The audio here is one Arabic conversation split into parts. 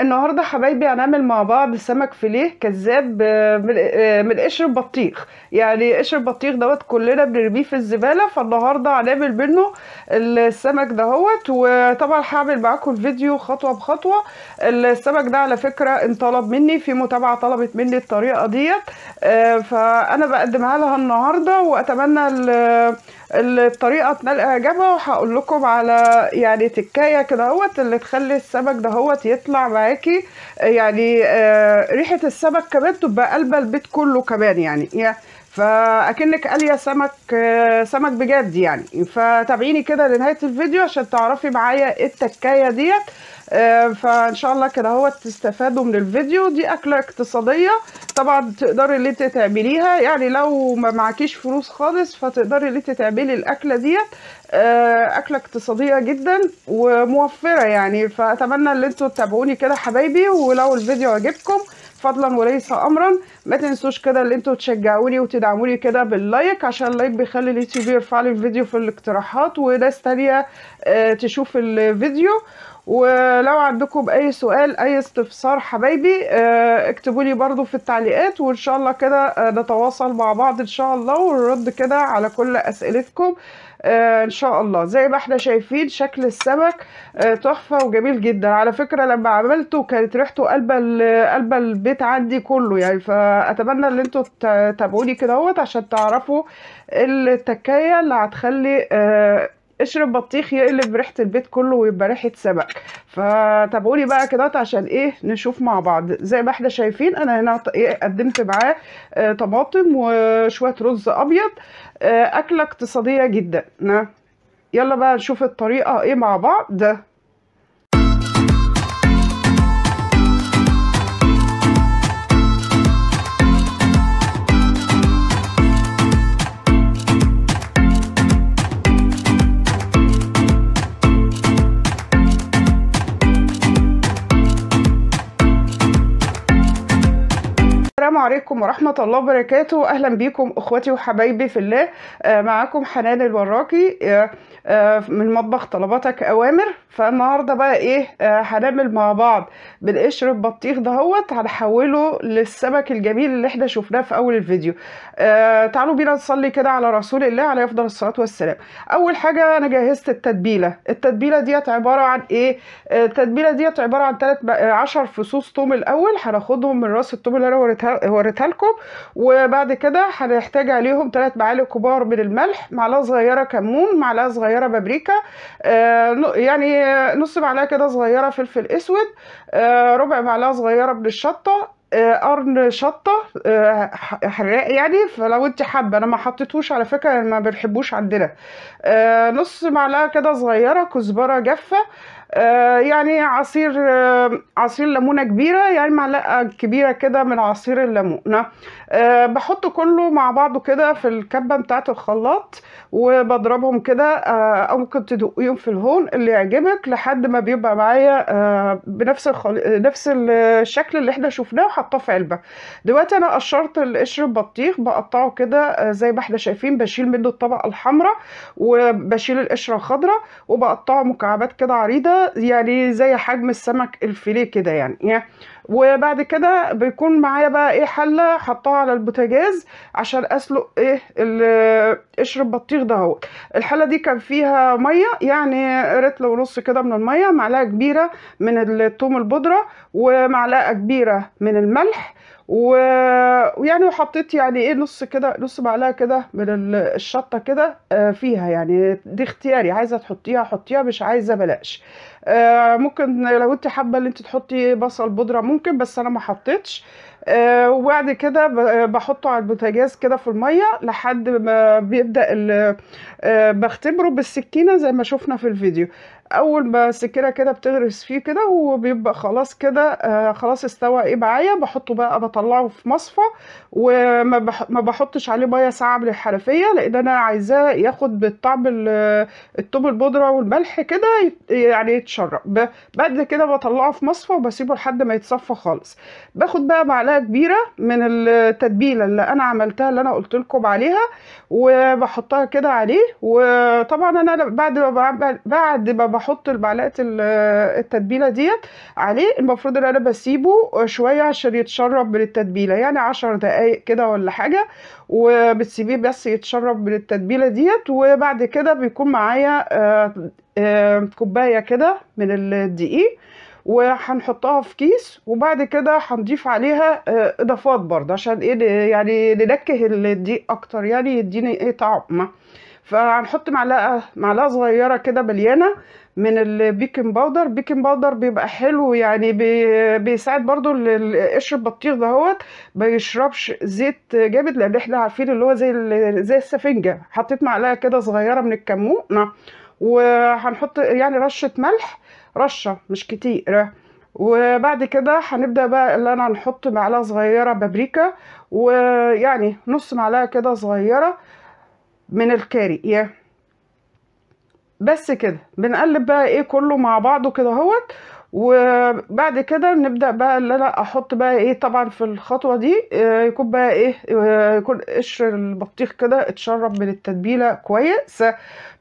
النهارده حبايبي هنعمل مع بعض سمك فيليه كذاب آه، آه، من قشر البطيخ يعني قشر البطيخ دوت كلنا بنرميه في الزباله فالنهارده هنعمل منه السمك دهوت وطبعا هعمل معاكم الفيديو خطوه بخطوه السمك ده على فكره انطلب مني في متابعه طلبت مني الطريقه ديت آه، فانا بقدمها لها النهارده واتمنى الطريقه تنال اعجابها وهقول لكم على يعني تكايه كده هوت اللي تخلي السمك ده هوت يطلع معاكي يعني آه، ريحه السمك كمان تبقى قلبه البيت كله كمان يعني يعني فاكنك قاليه سمك سمك بجد يعني فتابعيني كده لنهايه الفيديو عشان تعرفي معايا إيه التكايه ديت آه، فان شاء الله كده هو تستفادوا من الفيديو دي اكله اقتصاديه طبعا تقدري اللي انت تعمليها يعني لو ما معكيش فلوس خالص فتقدري اللي انت تعملي الاكله ديت آه، اكله اقتصاديه جدا وموفره يعني فاتمنى ان انتوا تتابعوني كده حبايبي ولو الفيديو عجبكم فضلا وليس امرا ما تنسوش كده اللي انتوا تشجعوني وتدعموني كده باللايك عشان اللايك بيخلي اليوتيوب يرفع لي الفيديو في الاقتراحات وناس تانية آه، تشوف الفيديو ولو عندكم اي سؤال اي استفسار حبايبي آه، اكتبوا لي برضو في التعليقات وان شاء الله كده آه، نتواصل مع بعض ان شاء الله ونرد كده على كل اسئلتكم آه، ان شاء الله زي ما احنا شايفين شكل السمك تحفه وجميل جدا على فكره لما عملته كانت ريحته قلب قلب البيت عندي كله يعني فاتمنى ان انتوا تتابعوني كدهوت عشان تعرفوا التكايه اللي هتخلي اشرب بطيخ يقلب ريحه البيت كله ويبقى ريحه سمك فطب قولي بقى كده عشان ايه نشوف مع بعض زي ما احنا شايفين انا هنا إيه، قدمت معاه آه، طماطم وشويه رز ابيض آه، اكله اقتصاديه جدا يلا بقى نشوف الطريقه ايه مع بعض ده عليكم ورحمة الله وبركاته أهلا بيكم أخواتي وحبايبي في الله آه، معاكم حنان الوراقي آه، آه، من مطبخ طلباتك أوامر فالنهاردة بقى إيه هنعمل مع بعض بالقشر البطيخ دهوت هنحوله للسمك الجميل اللي احنا شفناه في أول الفيديو تعالوا بينا نصلي كده على رسول الله عليه أفضل الصلاة والسلام أول حاجة أنا جهزت التتبيلة التتبيلة ديت عبارة عن إيه التتبيلة ديت عبارة عن 10 فصوص توم الأول هناخدهم من راس التوم اللي أنا وريتها لكم وبعد كده هنحتاج عليهم ثلاث معالق كبار من الملح معلقه صغيره كمون معلقه صغيره بابريكا آه، يعني نص معلقه كده صغيره فلفل اسود آه، ربع معلقه صغيره من الشطه آه، قرن شطه حراق يعني فلو انت حابه انا ما حطيتوش على فكره ما بنحبوش عندنا نص معلقه كده صغيره كزبره جافه آه، يعني عصير آه، عصير ليمونه كبيره يعني معلقه كبيره كده من عصير الليمونه آه، بحط كله مع بعضه كده في الكبه بتاعت الخلاط وبضربهم كده او ممكن تدقيهم في الهون اللي يعجبك لحد ما بيبقى معايا بنفس الخل... نفس الشكل اللي احنا شفناه وحطاه في علبه دلوقتي انا قشرت القشر البطيخ بقطعه كده زي ما احنا شايفين بشيل منه الطبقه الحمراء وبشيل القشره الخضراء وبقطعه مكعبات كده عريضه يعني زي حجم السمك الفيليه كده يعني،, يعني وبعد كده بيكون معايا بقى ايه حله حطها على البوتاجاز عشان اسلق ايه قشر البطيخ ده اهو الحله دي كان فيها ميه يعني رتل ونص كده من الميه معلقه كبيره من الثوم البودره ومعلقه كبيره من الملح و... ويعني وحطيت يعني ايه نص كده نص معلقه كده من الشطه كده آه، فيها يعني دي اختياري عايزه تحطيها حطيها مش عايزه بلاش آه، ممكن لو انت حابه ان انت تحطي بصل بودره ممكن بس انا ما حطيتش آه، وبعد كده بحطه على البوتاجاز كده في الميه لحد ما بيبدا آه، بختبره بالسكينه زي ما شفنا في الفيديو اول ما السكينه كده بتغرس فيه كده وبيبقى خلاص كده خلاص استوى ايه معايا بحطه بقى بطلعه في مصفى وما بحطش عليه ميه ساعه من الحنفيه لان انا عايزاه ياخد بالطعم التوم البودره والملح كده يعني يتشرب بعد كده بطلعه في مصفى وبسيبه لحد ما يتصفى خالص باخد بقى معلقه كبيره من التتبيله اللي انا عملتها اللي انا قلت لكم عليها وبحطها كده عليه وطبعا انا بعد ما بعد ما بحط معلقه التتبيله ديت عليه المفروض ان انا بسيبه شويه عشان يتشرب من التتبيله يعني عشر دقايق كده ولا حاجه وبتسيبيه بس يتشرب من التتبيله ديت وبعد كده بيكون معايا آه، كوبايه كده من الدقيق وهنحطها في كيس وبعد كده هنضيف عليها آه، اضافات برضه عشان ايه يعني ننكه الدقيق اكتر يعني يديني ايه طعم فهنحط معلقه معلقه صغيره كده مليانه من البيكنج باودر بيكنج باودر بيبقى حلو يعني بي بيساعد برضو القشر البطيخ دهوت ما يشربش زيت جامد لان احنا عارفين اللي هو زي زي السفنجه حطيت معلقه كده صغيره من الكمون وهنحط يعني رشه ملح رشه مش كتير وبعد كده هنبدا بقى اللي انا هنحط معلقه صغيره بابريكا ويعني نص معلقه كده صغيره من الكاري بس كده بنقلب بقى ايه كله مع بعضه كده هوت وبعد كده نبدا بقى ان انا احط بقى ايه طبعا في الخطوه دي آه، يكون بقى ايه آه، يكون قشر البطيخ كده اتشرب من التتبيله كويس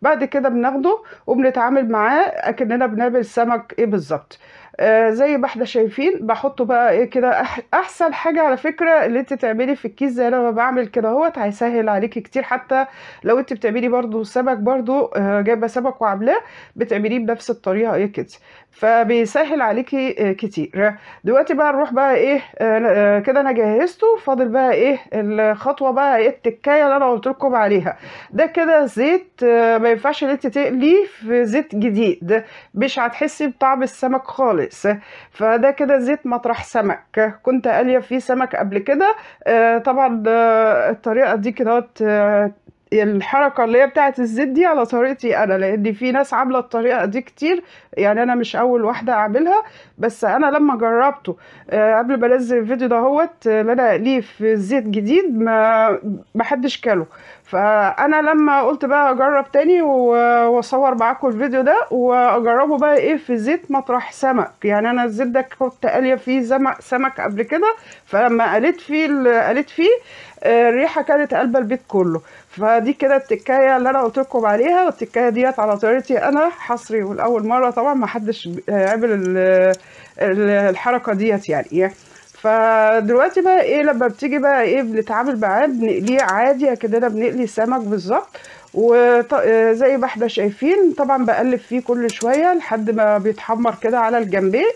بعد كده بناخده وبنتعامل معاه اكننا بنعمل سمك ايه بالظبط آه، زي ما احنا شايفين بحطه بقى ايه كده احسن حاجه على فكره اللي انت تعملي في الكيس زي انا ما بعمل كده اهوت هيسهل عليكي كتير حتى لو انت بتعملي برضو سمك برضو آه، جايبه سمك وعاملاه بتعمليه بنفس الطريقه ايه كده فبيسهل عليكي آه، كتير دلوقتي بقى نروح بقى ايه كده انا جهزته فاضل بقى ايه الخطوه بقى ايه التكايه اللي انا قلت لكم عليها ده كده زيت ما ينفعش ان انت تقليه في زيت جديد مش هتحسي بطعم السمك خالص كويس فده كده زيت مطرح سمك كنت قالية فيه سمك قبل كده آه، طبعا آه، الطريقة دي كده آه، الحركه اللي هي بتاعه الزيت دي على طريقتي انا لان في ناس عامله الطريقه دي كتير يعني انا مش اول واحده اعملها بس انا لما جربته آه، قبل ما انزل الفيديو ده آه، اللي انا ليه في زيت جديد ما محدش كاله فانا لما قلت بقى اجرب تاني واصور معاكم الفيديو ده واجربه بقى ايه في زيت مطرح سمك يعني انا الزيت ده كنت قاليه فيه سمك قبل كده فلما قلت فيه قلت فيه آه، الريحه كانت قلبه البيت كله فدي كده التكايه اللي انا قلت لكم عليها والتكايه ديت على طريقتي انا حصري والاول مره طبعا ما حدش عمل الحركه ديت يعني فدلوقتي بقى ايه لما بتيجي بقى ايه بنتعامل معاه بنقليه عادي كده بنقلي سمك بالظبط وزي ما احنا شايفين طبعا بقلب فيه كل شويه لحد ما بيتحمر كده على الجنبين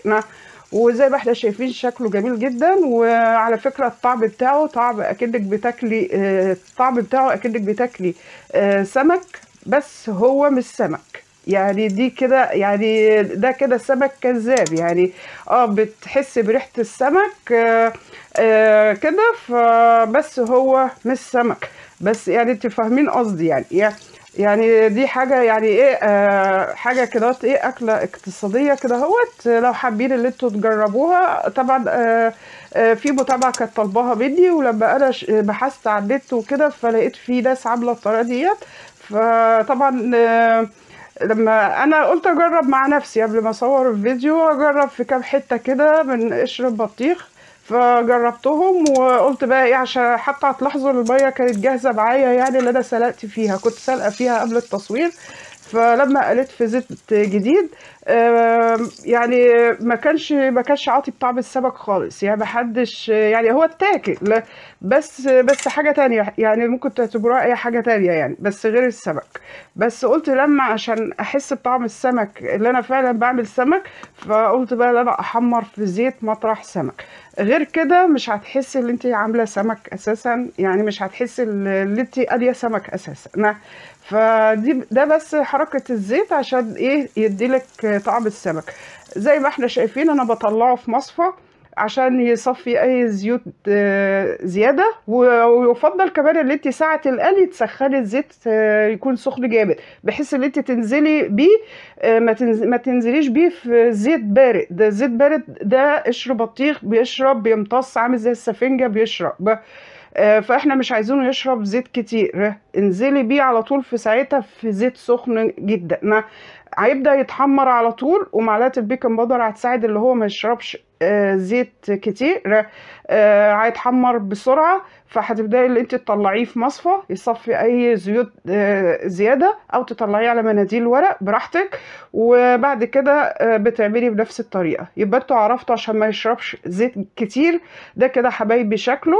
وزي ما احنا شايفين شكله جميل جدا وعلى فكره الطعم بتاعه طعم اكنك بتاكلي آه، الطعم بتاعه اكنك بتاكلي آه، سمك بس هو مش سمك يعني دي كده يعني ده كده سمك كذاب يعني اه بتحس بريحه السمك آه، كده بس هو مش سمك بس يعني انت فاهمين قصدي يعني يعني يعني دي حاجه يعني ايه آه حاجه كده ايه اكله اقتصاديه كده اهوت لو حابين ان انتوا تجربوها طبعا آه آه في متابعه كانت طالباها مني ولما انا بحثت على النت وكده فلقيت في ناس عامله الطريقه ديت فطبعا آه لما انا قلت اجرب مع نفسي قبل ما اصور الفيديو اجرب في كام حته كده من قشر البطيخ فجربتهم وقلت بقى ايه عشان حتى هتلاحظوا الميه كانت جاهزه معايا يعني اللي انا سلقت فيها كنت سلقه فيها قبل التصوير فلما قلت في زيت جديد يعني ما كانش ما كانش عاطي بطعم السمك خالص يعني ما حدش يعني هو اتاكل بس بس حاجه تانية يعني ممكن تعتبروها اي حاجه تانية يعني بس غير السمك بس قلت لما عشان احس بطعم السمك اللي انا فعلا بعمل سمك فقلت بقى انا احمر في زيت مطرح سمك غير كده مش هتحسي ان انت عامله سمك اساسا يعني مش هتحسي ان انت قاليه سمك اساسا فدي ده بس حركة الزيت عشان ايه يديلك طعم السمك زي ما احنا شايفين انا بطلعه في مصفى عشان يصفي اي زيوت آه، زيادة ويفضل كمان ان انت ساعة القلي تسخني الزيت آه، يكون سخن جامد بحيث ان انت تنزلي بيه آه، ما تنزليش بيه في زيت بارد ده زيت بارد ده قشر بطيخ بيشرب بيمتص عامل زي السفنجة بيشرب آه، فاحنا مش عايزينه يشرب زيت كتير انزلي بيه على طول في ساعتها في زيت سخن جدا هيبدا يتحمر على طول ومعلقه البيكنج بودر هتساعد اللي هو ما يشربش آه، زيت كتير آه، هيتحمر بسرعه فهتبداي اللي انت تطلعيه في مصفى يصفي اي زيوت آه، زياده او تطلعيه على مناديل ورق براحتك وبعد كده آه، بتعملي بنفس الطريقه يبقى انتوا عرفتوا عشان ما يشربش زيت كتير ده كده حبايبي شكله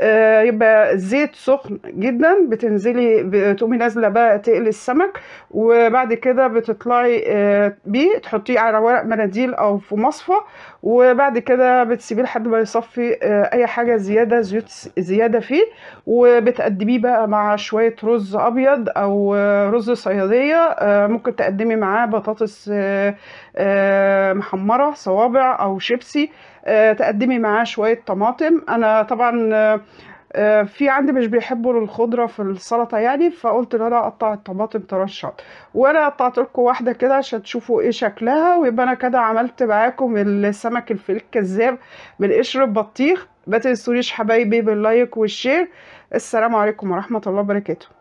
آه، يبقى الزيت سخن جدا بتنزلي بتقومي نازله بقى تقلي السمك وبعد كده بتطلعي بيه تحطيه على ورق مناديل او في مصفى وبعد كده بتسيبيه لحد ما يصفي اي حاجه زياده زيوت زياده الزياده فيه وبتقدميه بقى مع شويه رز ابيض او رز صياديه آه، ممكن تقدمي معاه بطاطس آه، آه، محمره صوابع او شيبسي تقدمي معاه شويه طماطم انا طبعا في عندي مش بيحبوا الخضره في السلطه يعني فقلت ان انا اقطع الطماطم ترشات وانا قطعت لكم واحده كده عشان تشوفوا ايه شكلها ويبقى انا كده عملت معاكم السمك الفيليه الكذاب من قشر البطيخ ما تنسوليش حبايبي باللايك والشير السلام عليكم ورحمه الله وبركاته